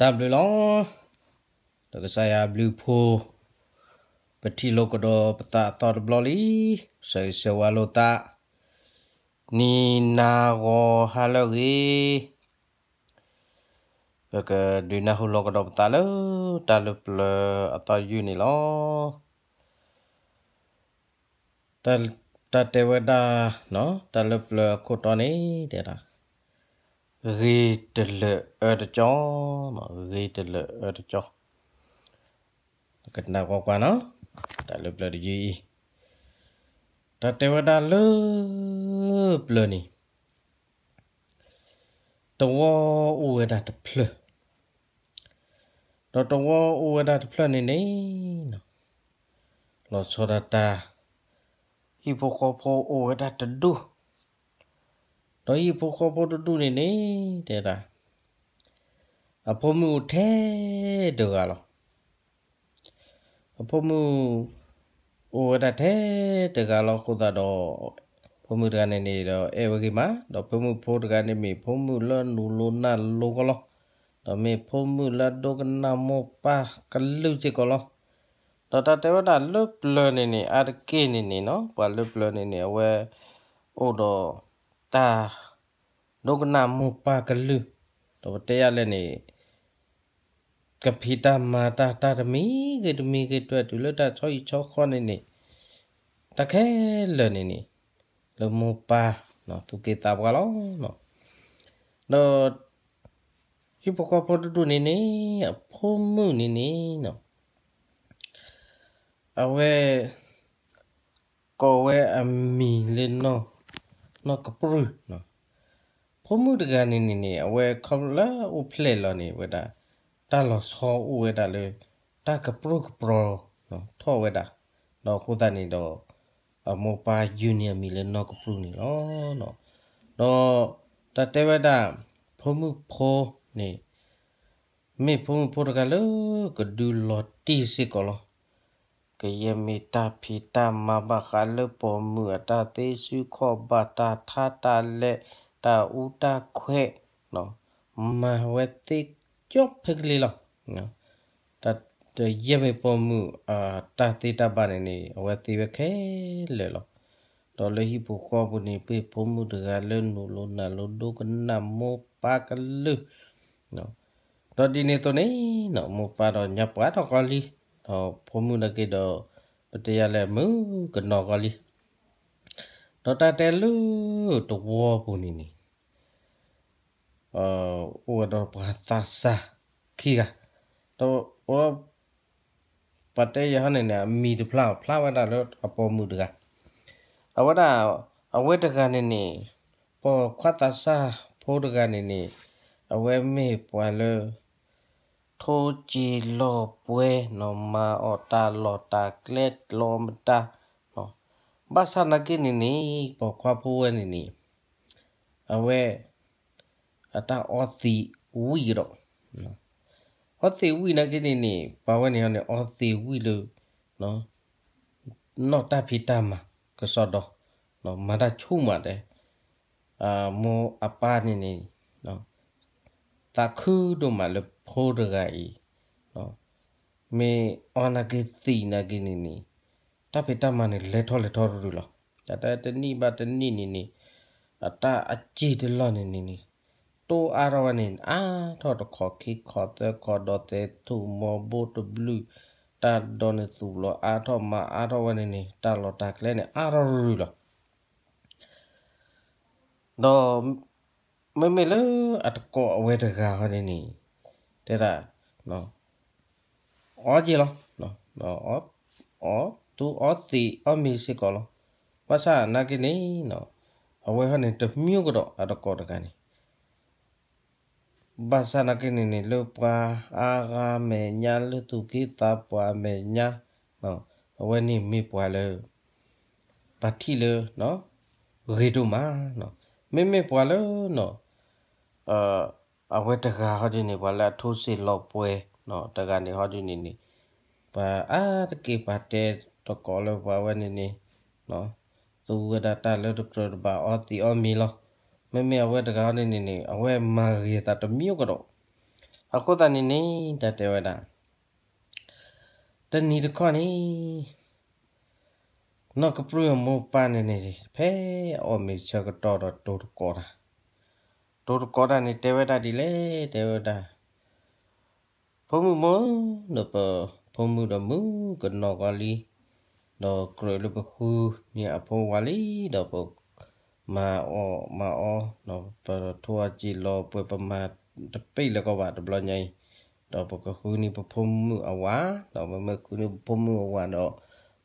W လောင်းတကစားရ blue pool ပတိလောကတော့ပတာတော်ဘလလီဆေဆဝါလိုတာနီနာဂောဟာလဂီဘကဒိနာဟုလောကတော့ပတာလောတာလပလအတယူနီလောတတတေဝဒာနော်တလပလကိုတော်နေတဲ့တာရေတလအတကြောနော်ရေတလအတကြောကတနာကောကနော်တလပလဒီတတေဝတာလပလနီတဝဥဝဒတဖလတော့တဝဥဝဒတဖလနေနေနော်လောစောဒတာဟိပိုကောဖိုဥဝဒတဒူတော်ကြီးဖို့ခေါ်ဖို့တူနေနေတဲ့တာအဖို့မူထဲတို့ကလောအဖို့မူဩဒထဲတကလောခုတာတော့ဖုံမှုတကနေနေတော့အဲဝကိမတော့ဖုံမှုဖို့တကနေမီဖုံမှုလနူလနာလောကလောတော့မေဖုံမှုလဒုကနာမောပါကလုချေကလောတော့တတဝတာလုပလနေနေအာကေနေနေနော်ပါလုပလနေနေအဝဲဩတော့တာดกนามูปากันลืตัวเตยเลยนี่กับพิตามาตาตาตมีเกิดมีเกิดตัวตุลตาชอยชอคอนนี่ตาแค่เลยนี่นี่ลมูปาเนาะทุกิตาบกาลเนาะเราที่ปกพอดูนี่นี่พูอมือนี่นี่เนาะเอาไว้ก็ไว้อามีเล่นเนาะเนาะกับปุ๋ยเนาะဟမှုတကနေနေနေအဝဲခလာဥဖလေလနေဝဒတာလောဆောဥဝဒလေတာကပရုကပရောနော်ထောဝဒတော့ခုတနေတော့အမောပါယူနီယံမီလေနော်ကပရုနေလောနော်တော့တတဲဝဒဖမှုဖိုးနေမေဖမှုဖိုးတကလေကဒူလောတီစီကောလောကယမေတာဖိတာမဘခလပေါ်မြတာတေစုခောဘတာထာတာလက် ta u ta khoe no ma we ti chop phek li lo no ta de ye be po mu a ta ti ta ba ne ni we ti we khe le lo to le hi bu ko bu ni pe po mu de ga le nu lo na lo do ka na mo pa ka lu no to di ne to ne no mo pa do nya pa to ko li to po mu na ke do ပတရလည်းမကနော်ကလေးဒေါက်တာတဲလူတဝပုန်နီအော်ဝဒပတာစာခီကတော့ဝပတေယဟနေနမီတဖလာဖလာဝဒလောအပေါ်မှုတကအဝဒအဝဲတကနေနေပေါ်ခွတ်တာစာဖိုးတကနေနေအဝဲမေပွာလောထိုးကြည်လောပွဲနော်မာအော်တာလော်တာကလက်လောမတာဘာသာနာကိနီနီပေါ်ခွာဖိုးဝဲနီနီအဝဲအတာအော်သီဝီတော့နော်အော်သီဝီနာကိနီနီပါဝဲနေရနေအော်သီဝီလို့နော်နော်တာဖီတာမှာကစောတော့နော်မာတာချူမာတယ်အာမောအပါနီနီနော်တာခူတို့မှာလဖိုးရဂိုင်နော်မေအော်နာကိသီနာကိနီနီถ้าพิจารณาเนี่ยเล็ดทอเลทอรู้ห่อแต่แต่แต่นี่บัดนี่นี่นี่อัตราอัจฉริยะนี่นี่นี่ตัวอารวาเนี่ยอ่าทอดขอคิดขอเตะขอดอเตะถูมอโบตบลูตาโดนสูหรออาทอมาอารวาเนี่ยนี่ตาดหลอดตาเลนเี่อารวรู้หรอโดไม่ไม่เลยอัตกอเวทกาเาเนี่ยนี่เท่าเนาะอ๋อจีหรอเนาะเนะอ๋ออ๋อသူအော်တီအမီစစ်ကောလောဝါစာနာကိနေနော်အဝဲဟနေတမြို့ကတော့အတကောတကန်နေဘာသာနာကိနေနေလောပွာအာဂါမေညာလသူကိတာပွာမေညာနော်အဝဲနေမိပွာလေပါတိလေနော်ရေတုမာနော်မေမေပွာလေနော်အာအဝဲတကာဟောဒီနေပါလာထိုးစစ်လောပွဲနော်တကနေဟောဒီနေနေပါအာတကိပါတဲ့တော့ကောလဘဝနေနေနော်သူကဒတာလို့တော့ဘာအော်တီအော်မီလောမမေအဝဲတကားနေနေနေအဝဲမာရီတာတမျိုးကတော့အခုတနေနေတတဲဝဲတာတနီတခွနေနောက်ကပရမောပါနေနေဖဲအော်မီချကတော့တော့တိုးကောတာတိုးကောတာနေတဲဝဲတာဒီလေတဲဝဲတာဖုံမှုမနပဖုံမှုတော့မူကနောကလီတော့ကရလပခုမြအဖောဝါလီတော့ပမာအောမာအောတော့ပထွာကြည်လောပွဲပမာတပိတ်လကောပါတဘလညိုင်တော့ပကခုနီပဖုံမှုအဝါတော့မမခုနီဖုံမှုအဝါတော့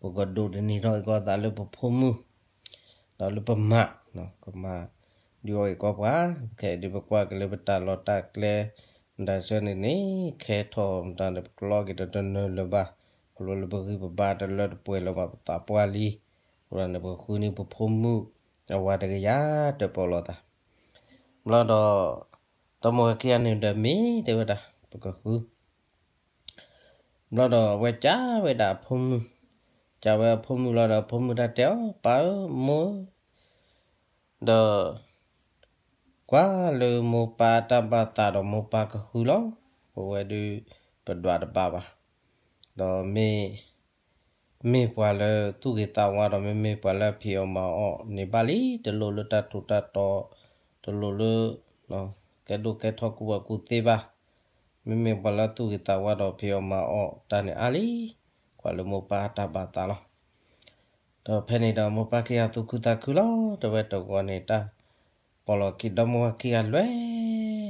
ပကဒုဒနီတော့ကောတာလပဖုံမှုတော့လပမနော်ကမဒီဝေကောပါခဲဒီပကွာကလေပတာလောတာကလေဒါစနေနေခဲထောမ်တန်ကလောကတတနလဘာကလောလဘရီပဘာတလတ်ပွဲလဘတပွာလီကလောနဘခုနိပဖုံမှုအဝတကရတပလောတာမလတော့တမောကရနေတမီတေဝတာပကခုမလတော့ဝဲချဝဲတာဖုံမှုကြဝဲဖုံမှုလာတော့ဖုံမှုတတဲပါမောတော့ကွာလေမောပါတပတာတော့မောပါကခုလောဝဲဒီပဒွာတပါပါတော့မေမေပွာလေသူကတာဝါတော့မေမေပွာလေဖီယောမောနေပါလီ တလူလတတူတတော့တလူလနော်ကဲဒုကဲထောကူကူတေပါမေမေပွာလေသူကတာဝါတော့ဖီယောမောတန်အာလီခွာလမပါတာပါတာလောတော့ဖဲနေတော့မပါကရသူကူတာကူလောတဝက်တော့ကောနေတာပေါ်လကိဒမောကိရလွဲ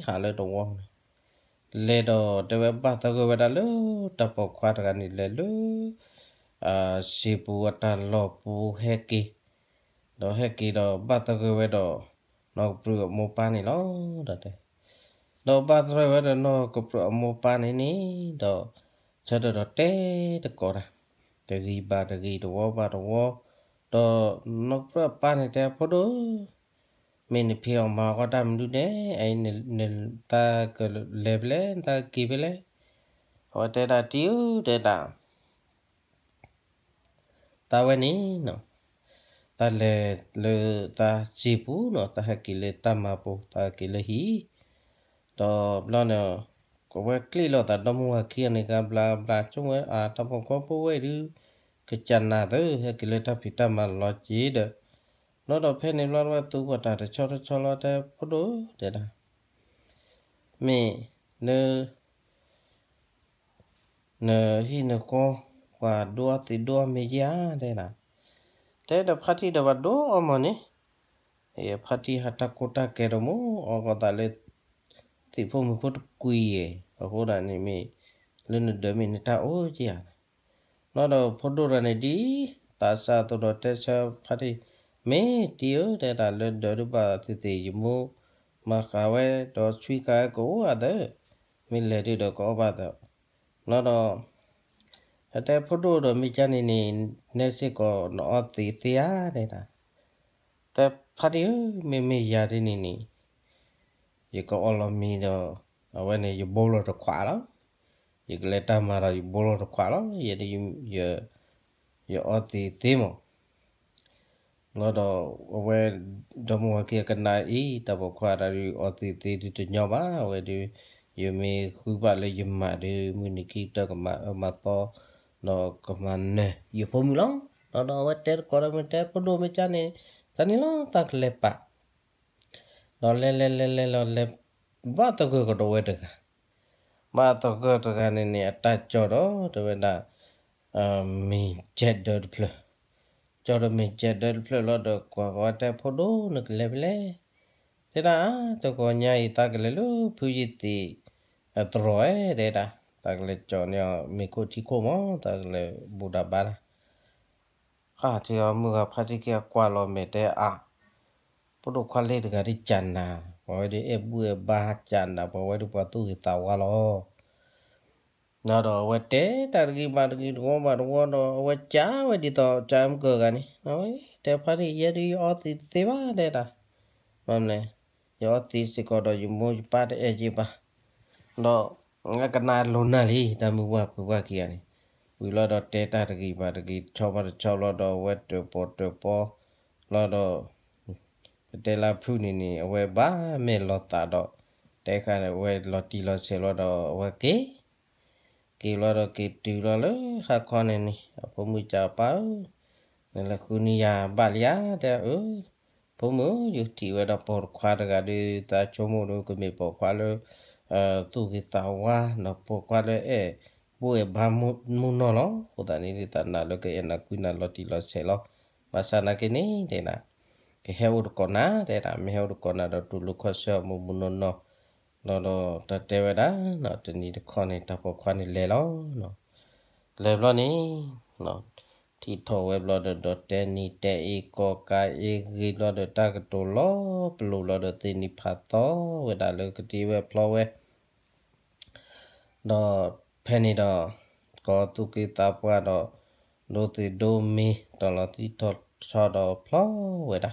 ဟာလေတော့ဝောလေတော့တဝပသကဝဒလူတပခွာတကနိလေလူအာစီပူတလောပူဟက်ကီတော့ဟက်ကီတော့ပသကဝဒတော့ပူမောပနိလောတတဲ့တော့ပသဝဒတော့ကပူမောပနိနိတော့ချက်တော့တဲတကောတာတကြီးပါတကြီးတော့ပါတော့တော့နောက်ပြပနိတဲ့ဖို့တော့ men pheo ma ko tam du de ai ne ta ka level ta ki bele ho te da tiu te da ta we ni no ta le le ta chi pu no ta ha ki le ta ma pu ta ki le hi to bla no ko we kli lo ta do mu ha ki ne ka bla bla chung we a ta po ko pu we du ke chan na de ha ki le ta phi ta ma lo chi de lo đó phê này lo mà tu vật đã cho cho lo ta phô đố để đó mẹ nơ nơ hi nơ co và đua thì đua mẹ giá đây là thế đập phát thì đập đố ở mà nè e phati hata kota keromo o kota le ti po mi pot kuie o kota ni mi lene de mi ne ta o jia no do podo ra ne di ta sa to do te sa phati me tio de da le do du ba ti ti yi mu ma ka we do chui ka ko a de mi le de do ko ba da no do แต่พอดูดมีจานี่นี่เนสิก็นอติเตียเนี่ยนะแต่พอดีไม่ไม่ยาที่นี่นี่ยก็อลมีดอเอาไว้ในยบลตะขวาแล้วยกเลตามารายบลตะขวาแล้วยดียยอติเตมอလောတော့ဝဲဒမဝကေကနာဤတဘခွာရီအတိတိတညောပါဝဲဒီယမေခုပါလေယမဒေမနိကိတကမမတော်တော့ကမနဲ့ယဖမူလောတော့တော့ဝဲတဲကောရမတဲပဒိုမချနေတနီလောတက်လေပါတော့လဲလဲလဲလဲလဲဘာတကူကတော့ဝဲတကဘာတကူတကနေနေအတကြောတော့တဝဲတာအမီဂျက်ဒေါ်ပလောကြော်ရမင်ချက်တယ်ဖလော့တော့ကွာဝတ်တဲ့ဖို့တော့နကလေလေတဲ့တာတကောညာဤတကလေလို့ဖူးရစ်တီအတရောဲတဲ့တာတကလေကြော်ညမေကိုတီကိုမတကလေဘူဒဘာအာတီအမှုကဖတ်တိကကွာလို့မေတဲ့အာပုဒ်ခွာလေးတကရီချန်နာဘောဒီအဘူဘာချန်နာဘောဝဲတူပတူတာဝါလောနာတော့ဝတ်တဲ့တာဂီပါတဂီတော့မတော့တော့ဝတ်ချာဝတ်ဒီတော့ချမ်ကောကနေနော်တဲ့ဖာရီရရီအော်တီသေးပါတဲ့တာမမလဲရောတီစကတော့ယူမိုးပါတဲ့အကြီးပါတော့ငါကနာလုံးနာလေးတမူဝပူဝကီရနေဝီလာတော့တဲတာတကီပါတကီ6ပါ6လောတော့ဝက်တပေါ်တပေါ်လာတော့တဲလာဖူနေနေအဝဲပါမဲ့လောတာတော့တဲခါနဲ့ဝဲလော်တီလော်ဆယ်လောတော့ဝက်ကေကေလာတော့ကေတူလာလေဟာခေါနေနီအဖုံမူချပါနလကူနီယာဘာလျာတဲ့အိုဖုံမူယူတီဝဲတော့ပေါ်ခွာတကဒီတာချုံမို့လို့ကမေပေါ်ခွာလို့အဲသူကတာဝါနပေါ်ခွာလေအဲဘွေဘာမုမုနော်လောဟိုတနီဒီတနာလကေနကူနာလော်တီလော်ဆဲလောမဆာနာကိနေတဲ့နာကဟဲဝဒကနာတဲ့နာမဟဲဝဒကနာတော့တူလူခဆောမုမုနော်လောလောတတဲဝဒနော်တနီတခေါနေတပေါ်ခွနေလေလောနော်လေဘလနီနော်တီထောဝဲဘလဒဒတဲနီတဲအီကောကာအီဂီလောဒတကတိုလောပလူလောဒတီနီဖတ်တော်ဝဒါလကတိဝဲဖလောဝဲတော့ဖဲနေတော့ကောတုကေတာပွားတော့ဒိုတီဒိုမီတော်လတီထောချောတော့ဖလောဝဲတာ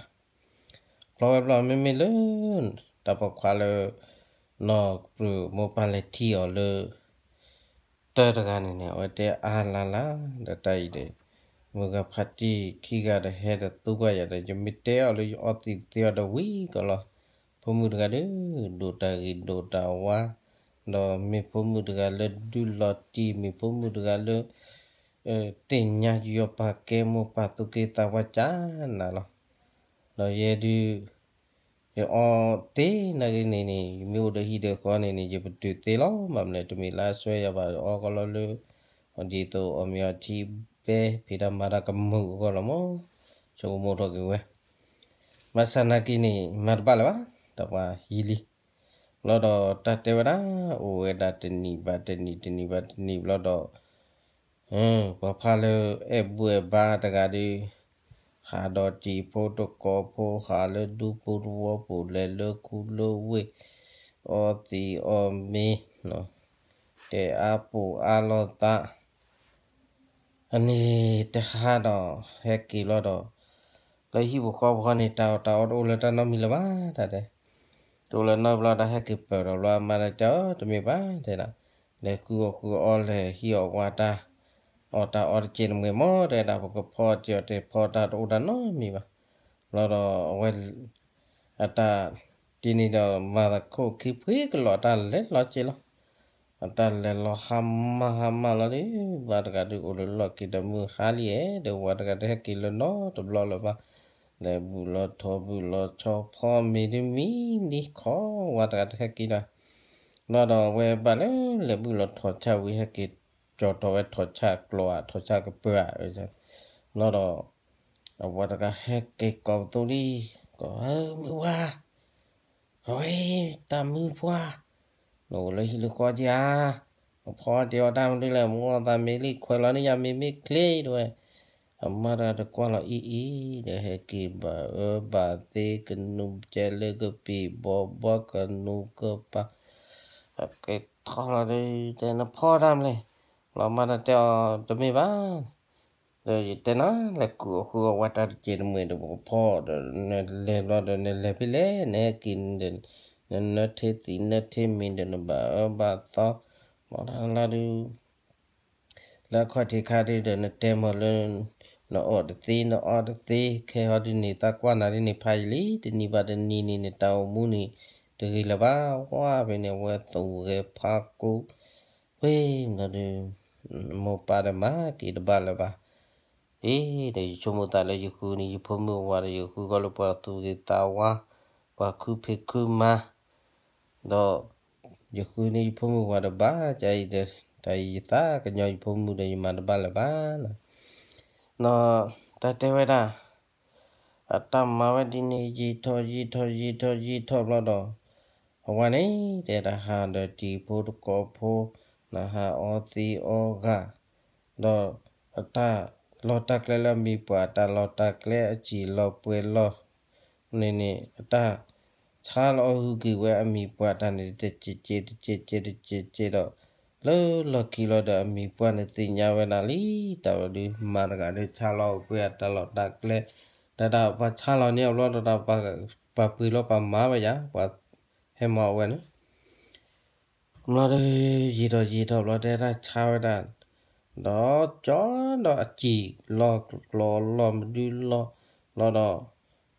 ဖလောဝဲဖလောမီမီလွန်းတပေါ်ခွာလောလော့ပရမောပလက်တီော်လေတော်တကနေနေအတဲအာလာလာတတိုက်တယ်မကဖတ်တီခိကတဲ့ဟဲတဲ့သူကရတဲ့ဂျမီတဲော်လေအတိတဲတော်ဝီကလောဖမှုတကလေဒိုတာရီဒိုတာဝါတော့မေဖို့မှုတကလည်းဒူလော်တီမေဖို့မှုတကလည်းအဲတင်ညာရောပါကေမပါတုကေတဝချာနာလောလောရေဒီ yo o te na ni ni ni mi o de hi de ko ni ni je bu te lo ma mle to mi la swe ya ba o ko lo lu on di to o mi o ti be pi da ma ra ka mu ko lo mo so mo to ki we ma sa na ki ni ma ba la ba ta ba hi li lo do ta te ba o e da te ni ba te ni te ni ba te ni lo do อืมพอพาเลยเอบัวบาตะกาดีဟာတော့တီဖိုတကောဖိုဟာလဒူပူရဝပူလေလကူလိုဝေအော်တီအော်မီနော်တေအပူအာလောတာအနေတခါတော့ဟက်ကီလောတော့လေဟိဘခေါဘခနေတောက်တောက်အိုလတနမီလပါတတဲ့တူလနဘလာတာဟက်ကီပရောလာမရတောတမီပါတဲ့လားလေကူကူအော်လေဟီယောဝါတာအော်တာအော်ဂျင်ငွေမောတဲ့တာဘကဖော်ကြော်တဲ့ဖော်တာတို့တာနော်မိပါလောတော့ဝဲအတာဒီနေတော့မာခိုခိဖိကလောတာလဲလောချေလောအတာလဲလောဟမ်မဟမ်မလာလေဘာတကတူအိုလောကိတမှုခါလီရဲ့ဒဝတကတဲ့ကီလောနော်တဘလောလောပါလဲဘူးလောထောဘူးလောချောဖောမီဒီမီနီခောဝတကတဲ့ကီလောနော်တော့ဝဲပါလဲလဲဘူးလောထောချဝီဟက်ကီจอดไว้ถอดชากลัวถอดชาก็เปื่อเออจ้ะแล้วเราเอาวัตกะให้เกกองตัวนี้ก็เออมือว่าเฮ้ยตามมือพ่อโหลเลยฮิลกอยาพอเดียวได้มได้แล้วมึงว่าตามมีลิคนเรานี่ยังมีมิคลีด้วยอามาราตะกว่าเราอีอีเดี๋ยวให้กีบาเออบาเตกนุ่มเจเลกปีบอบกันนุกปะเอเคทอเราได้แต่นะพ่อดำเลยเรามาเจ้าตัวไม่บ้าเลยแต่นะแล้วกูกูวัดเจนมือเดี๋ยวพ่อเดี๋ยวเลี้ยงเราเดี๋ยวเลี้ยงไปเลยเนี่ยกินเดี๋ยวนัดเทตีนัดเทมินเดี๋ยวบ้าบ้าต่อมาทางเราดูแล้วข้อที่ข้าที่เดี๋ยวนัดเทมเลยนออดตีนออดตีเคฮอดินีตากวานาดินีไพลีดินีบาดินีนีเนตาวมูนีတကယ်လပါဝါပဲနေဝဲသူရဲ့ဖာကိုဝေးနေတယ် mo parama ti debala ba e de chomo tala yuku ni pomo war yuku golo pa tu de tawa pa ku pe ku ma do yuku ni pomo war ba jai de tai ta ka nyoi pomo de ma debala ba no ta te we da အတ္တမဝတိနေကြီးထောကြီးထောကြီးထောကြီးထောလို့တော့ဟောကနေတေရဟာတတိဘုဒ္ဓကောဖို့လဟာအောတီအောဂါဒေါ်အတာလော်တက်လဲလမီပွာတာလော်တက်လဲအချီလော်ပွေလော်နေနေအတာခြားလော်ဟုကီဝဲအမီပွာတာနေတဲ့ချစ်ချစ်ချစ်ချစ်ချစ်ချစ်တော့လော်လော်ကီလော်ဒအမီပွာနေတဲ့ညာဝဲနာလီတော်ဒီမာရကတဲ့ခြားလော်ပွေတာလော်တက်လဲတတာပါခြားလော်နေလော်တတာပါပပီလော်ပါမာပါရပါဟဲမောဝဲနော်မလာရေရေတော့ရေတော့လာတဲ့ချာဝဒန်တော့ကြောတော့အကြည့်လောလောလောမဒူလောလောတော့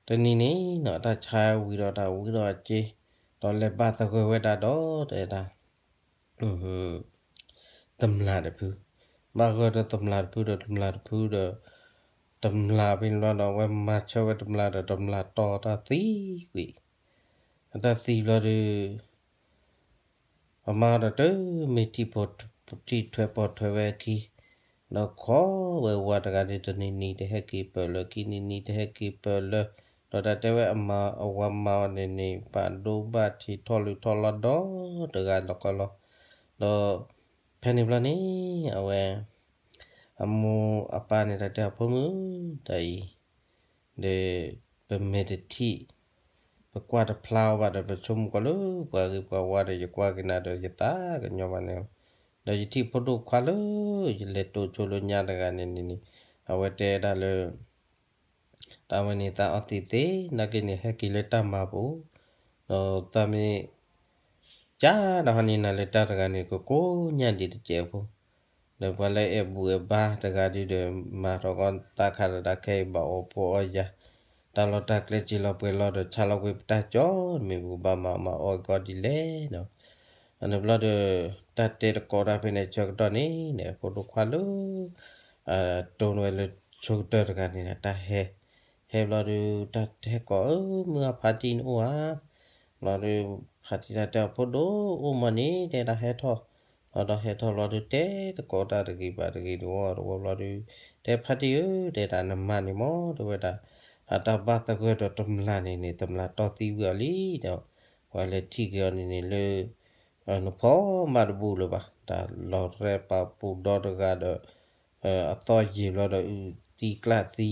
တနီနေတော့တချာဝီတော့တာဝီတော့အကြည့်တော့လက်ပါသခွေဝဲတာတော့တဲ့တာဟွန်းတမလာတပူဘာကတော့တမလာတပူတော့တမလာတပူတော့တမလာပင်လောတော့ဝဲမချောဝဲတမလာတော့တမလာတော်တာသီဝီအတသီလောတဲ့မမတတမီတီပေါ်တီထွဲပေါ်ထွဲဝဲကီနခေါ်ဝဲဝါတကတဲ့တနေနေတဲ့ဟက်ကီပလကီနီနေတဲ့ဟက်ကီပလတော့တဲ့ဝဲအမအဝမနေနေပါဒိုဘတီထော်လူထော်လာတော့တကတော့ကလောတော့ဖန်နေပလနေအဝဲအမအပနေတဲ့ဖုံးတိုင် de permette ပကွာတဖလာဝါတပစုံကလူကွာကကွာဝါရယကွာကနာတော့ယတာကညောမနေဒါယတိဖို့တော့ခွာလို့ယလက်တော့ချိုလို့ညာတကနေနီနီအဝတဲဒါလောတာဝနီတာအတိတေနကိနေဟက်ကီလက်တမဘူးတော့တမေကြာတော့ဟနီနာလက်တတကနေကိုကိုညံ့တီတကျဘူးလေဘလဲအဘူဘာတကတိတယ်မာတော့ကတာခါတာခဲဘောပေါ်ရတာလော်တာကလက်ချီလော်ပွဲလော်တော့ချလောက်ဝေပတာကြောမေဘူဘာမာမာအော်ကောဒီလေနော်အနဘလော်တော့တတ်တဲ့ကောရာဖိနေချောက်တော့နေနေဖိုတိုခွာလူအာတုံဝဲလချောက်တော့ကနေတာတဟဲဟဲဘလော်တော့တတ်တဲ့ကောမြာဖာတီနိုဟာဘလော်တော့ဖာတီတာတော့ဖိုတိုအိုမနီတဲ့ဟဲထောအတော့ဟဲထော်လော်တဲ့တကောတာတကီပါတကီတော့ဘောလော်တဲ့ဖာတီတဲ့တာနမနီမောတော့တာအတဘတကွတော့တမလာနေနေတမလာတော်တီဝလီတော့ဝါလက်တီကောနေနေလေနဖောမရဘူးလို့ပါဒါလော်ရဲပါပူဒေါ်တကတော့အတော်ကြီးလို့တော့တီကလတီ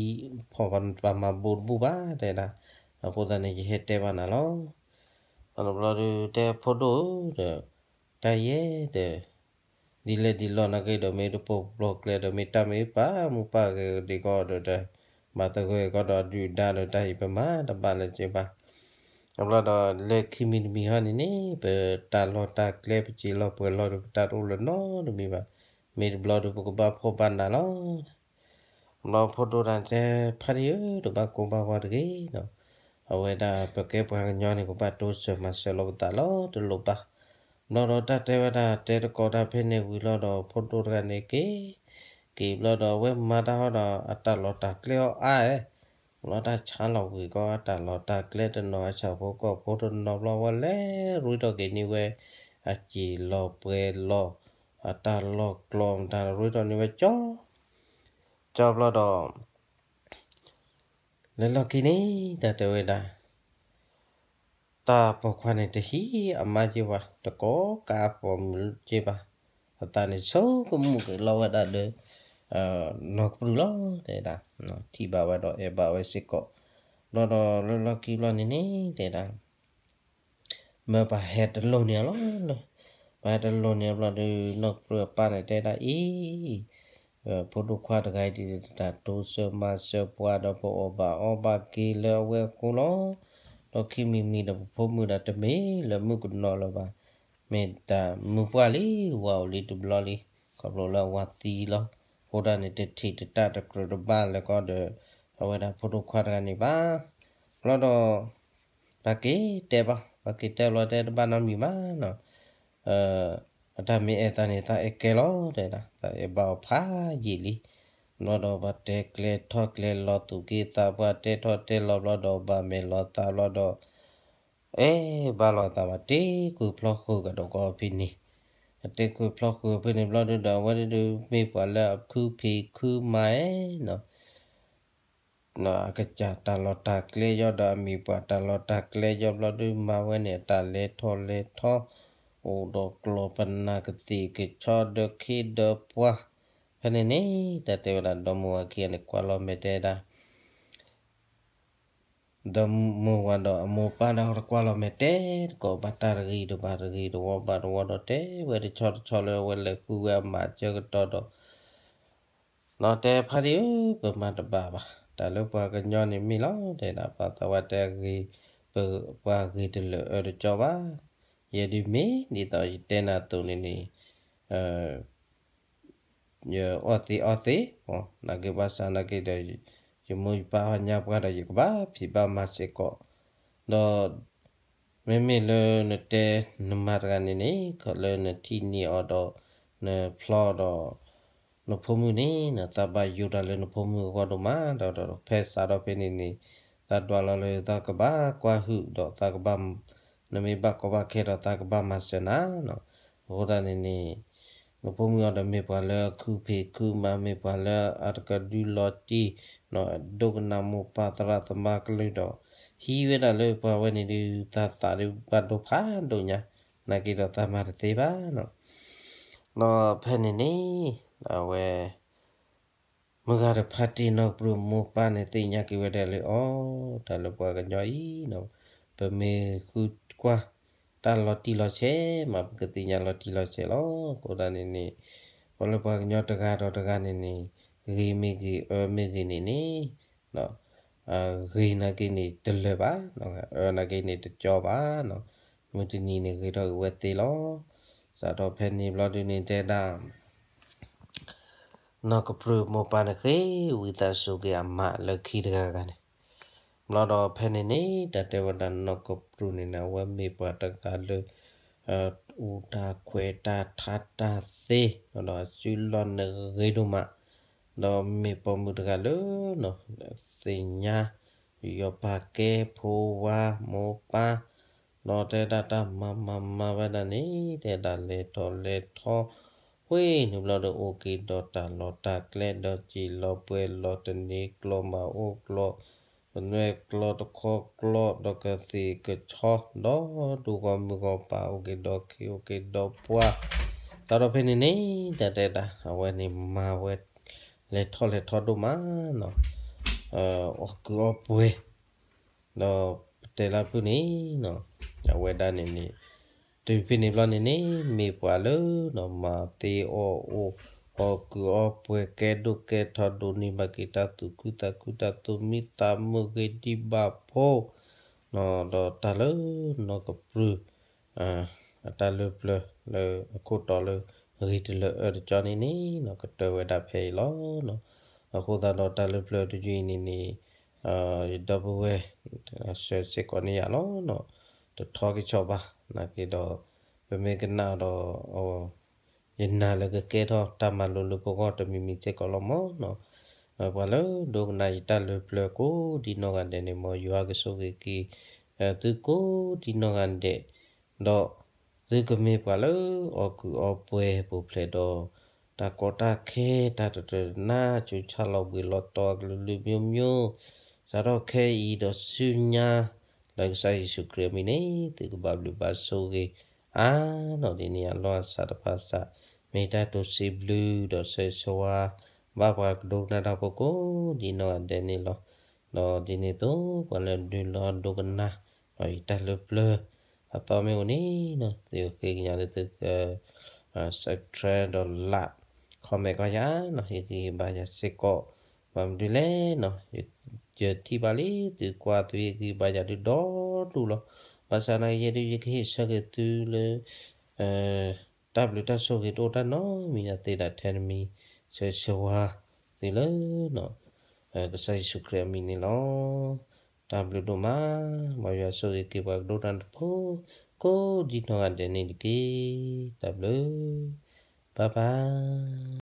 ဖောဝန်ပါမဘူဘူပါတဲ့လားအပေါ်တနေရတဲ့ပါနာလောအလဘလာတဲ့ဖိုတိုတဲ့တရဲတဲ့ဒီလေဒီလောနာကေဒမေတို့ပိုဘလော့ကလေဒမေတမေပါမူပါကေဒီကောဒတဲ့มาตะโกยก็ดอดูดาลได้ประมาณตะบาลเจ็บปะกำลังดอเลคิมินมีฮันนี่เปิดตาลอตาเคลปจีลอเปิดลอดูตารูลนอดูมีปะมีบลอดูปกบาพบันดาลอเราพอดูรันเจพาริยดูบากุบาวารีเนาะเอาไว้ดาเปิดเก็บพางย้อนนี่กบาดูเสมาเสลอตาลอดูลบปะนอรอตาเทวดาเตรกอดาเพเนวิลอดอพอดูรันเอเก kỳ lo đó với mà đó đó à ta lo ta kêu ai lo ta chán lo gì có à ta lo ta kêu trên nó chả phố có phố trên nó lo vào lẽ rồi đó cái như vậy à chỉ lo bê lo à ta lo lom ta rồi đó như vậy cho cho lo đó lên lo cái này đã tới đây ta bỏ qua này thì hi à mà chưa bà ta có cả phòng chứ bà ta này xấu cũng một cái lo đã được အာနော့ပလူလောတဲ့တာနော်တီဘာဝတော့အဘာဝစစ်ကောတော့တော့လော်ကီလော်နေနေတဲ့တာမပါဟက်တလုံးနေလောပါတလုံးနေဘလဒီနော့ပလူပါနေတဲ့တာဤဘုဒ္ဓခွာတကိုက်တီတာတိုးဆမဆပွားတော့ဘောဘာအဘာကီလဝဲကူလောတော့ခိမီမီတော့ဖုံးမှုတာတမေလမှုကနော်လောပါမေတ္တာမူပွားလေးဝါလေးတူဘလော်လေးကဘလော်လာဝတီလောพูดานี่ตดที่ติดตาตะกรุดบ้าน แล้วก็เดี๋ยวเอาไว้นะดุควากันนี่บ้าแล้วดอปากีเตบะปากีเตลอเตบ้านน้ำมีมาเนาะเอ่อ้ามีเอตานี่ถ้าเอเกลอเดนะถ้าเอบ่าวพายิลีลอดอบาเตเกลทอกเกลลอตุกีตาบาเตทอเตลอลอดอบาเมลอตาลอดอเอบาลอตาบาเตกูพลอกูกะดอกอพินีအတက်ကို block ကိုဖိနေ block တော့ what to do မေးပါလာခုဖီခုမိုင်နော်နော်ကကြတာလတာကလေးရတာမီပါတာလတာကလေးရဘလို့ဒီမဝဲနေတာလေထောလေထောโอดอกลอปนากติกิชอดคิดปวะคะเนเนตะเตวะดอมัวเกียนกวาลอเมเตดา da mo wada mo pana ra kwala mete ko batar gi do bar gi do wa bar wa do te we de chor chole we le về wa chơi che ko to do no te phari pe ma da ba ba ta lo pa ga nyo ni mi lo te da pa ta wa te gi pe pa gi de le er cho ba ye di mi ni to ji te na tu ni ni ờ ye o ti o ti o na ge ba sa na cái de ยมวยปาหันยาปกระยิกบ้าผีบ้ามาเสก็ดอไม่ไม่เลยนเตนมากันนี่ก็เลยนที่นี่อดอนพลอดอนพมูนี่นตาบายูดาเลนพมูก็ดมาดอดอเพศสาดอเป็นนี่ตาดวาลเลยตากบ้ากว่าหืดอตากบ้านมีบ้ากบ้าเครตากบ้ามาเสนาเนาะโหดานี่นี่မပုံရတဲ့မေပါလာခုဖေခုမမေပါလာအတကဒူလတီနော်ဒုက္ခနာမောပါတရသမကလိတော့ဟီဝဲတာလေပဝနေဒီတာတာရပတ်တော့ဖာတော့ညာနာကိတော့သမရသေးပါနော်နော်ဖဲနေနေနော်ဝဲမကရဖတ်တီနော်ပရမောပါနေတိညာကိဝဲတယ်လေဩတာလပွားကညောဤနော်ပမေခုကွာတာလော်တီလော်ချေမပကတိညာလော်တီလော်ချေလောကိုဒါနေနေဘလပွားကညောတကားတော့တကားနေနေရေမေကေအမေကေနေနေနော်အရေနာကေနေတလပါနော်အနာကေနေတကြောပါနော်မတနီနေကေတော့ဝတ်သေးလော စာတော့ဖဲနေဘလော့ဒီနေတဲ့တာနော်ကပရမပန်ခေဝိတဆုကေအမလခိရကနေဘလော့တော့ဖဲနေနေတတေဝဒန်နော်ကပရနေနဝမေပတကလုအူတာခွေတာထတာသေးနော်ကျူလွန်ရေဒုမာ lo mi pomudgalo no seña yo pa que po wa mo pa lo te da da ma ma ma ba da ni te da le to le tho we nu lo do o ki do ta lo ta kle do chi lo pwe lo te ni klo ma o klo nwe klo to kho klo do ka ti ke cho do du ko mu ko pa o ki do ki o ki do pwa ta ro phe ni ni da da da awe ni ma we le tho le tho do ma no o kro pwe no te la pu ni no ja we da ni ni te pi ni bla ni ni mi pwa lo no ma te o o o kro pwe ke do ke tho do ni ba ki ta tu ku ta ku ta tu mi ta mu ge di ba pho no do ta lo no ko pru a ta lo plu lo ko ta lo ရီတလအကြောင်းနေနေနော်ကတဝဒဖဲလောနော်အခုသာတော့တလပလတကြီးနေနေအာဒဘဝဲဆက်စကောနေရလောနော်တထောကချောပါနာကေတော့ပမေကနာတော့ဟောယနာလကကေတော့တမလလပကောတမီမီချေကောလမောနော်ဘာလို့ဒုကနိုင်တလပလကိုဒီနောကန်တဲ့နေမောယူဟာကဆိုကီအဲသူကိုဒီနောကန်တဲ့တော့လေကမေပါလအကူအပွဲပုဖလေတော့တာကောတာခဲတာတတနာချူချလောက်ဘီလောတော့လူလူမျိုးမျိုးဇာတော့ခဲဤတော့ဆုညာလောက်ဆိုင်စုခရမီနေတေကဘဘလူပါဆိုကေအာတော့ဒီနေရာလောဆာတဖာဆာမေတ္တာတုစီဘလူးတော့ဆေဆွာဘာဘာဒုနာတာပကိုဒီနော်ဒဲနီလောတော့ဒီနေတော့ဘလန်ဒူလောဒုကနာအိုတလပလော atome ni no tiu ke nya de te sector do la khome ko ya no hi ki ba ya se ko bam du le no je ti ba li tu kwa tu ki ba ya du do tu lo ba sa na ye du ki sa ke tu le w ta so ke to ta no mi ya te da ten mi se se wa ti le no ก็ใช้สุขเรียมีนี่ล้อ tablu doma maya suri tiwa glu dan po ko jino ngan deni niki tablu bye bye